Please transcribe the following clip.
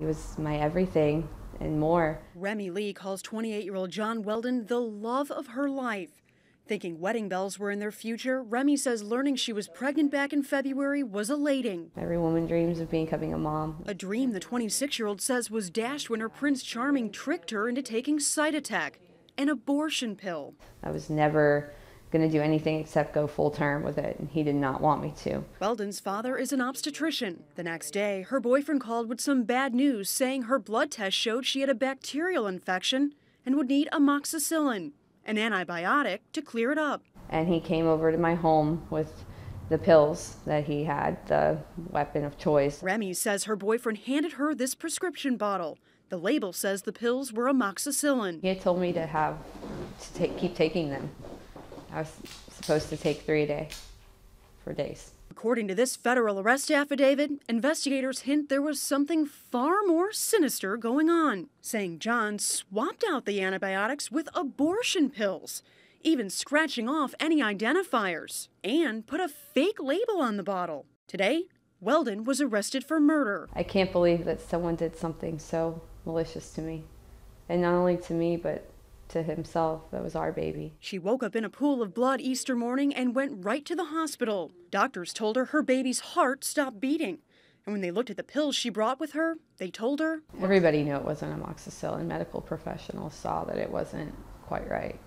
He was my everything and more. Remy Lee calls 28 year old John Weldon the love of her life. Thinking wedding bells were in their future, Remy says learning she was pregnant back in February was elating. Every woman dreams of becoming a mom. A dream the 26 year old says was dashed when her Prince Charming tricked her into taking Cytotec, an abortion pill. I was never going to do anything except go full term with it, and he did not want me to. Weldon's father is an obstetrician. The next day, her boyfriend called with some bad news, saying her blood test showed she had a bacterial infection and would need amoxicillin, an antibiotic, to clear it up. And he came over to my home with the pills that he had, the weapon of choice. Remy says her boyfriend handed her this prescription bottle. The label says the pills were amoxicillin. He told me to have to take, keep taking them I was supposed to take three a day for days. According to this federal arrest affidavit, investigators hint there was something far more sinister going on, saying John swapped out the antibiotics with abortion pills, even scratching off any identifiers, and put a fake label on the bottle. Today, Weldon was arrested for murder. I can't believe that someone did something so malicious to me, and not only to me, but to himself. That was our baby. She woke up in a pool of blood Easter morning and went right to the hospital. Doctors told her her baby's heart stopped beating. And when they looked at the pills she brought with her, they told her. Everybody knew it wasn't amoxicillin. Medical professionals saw that it wasn't quite right.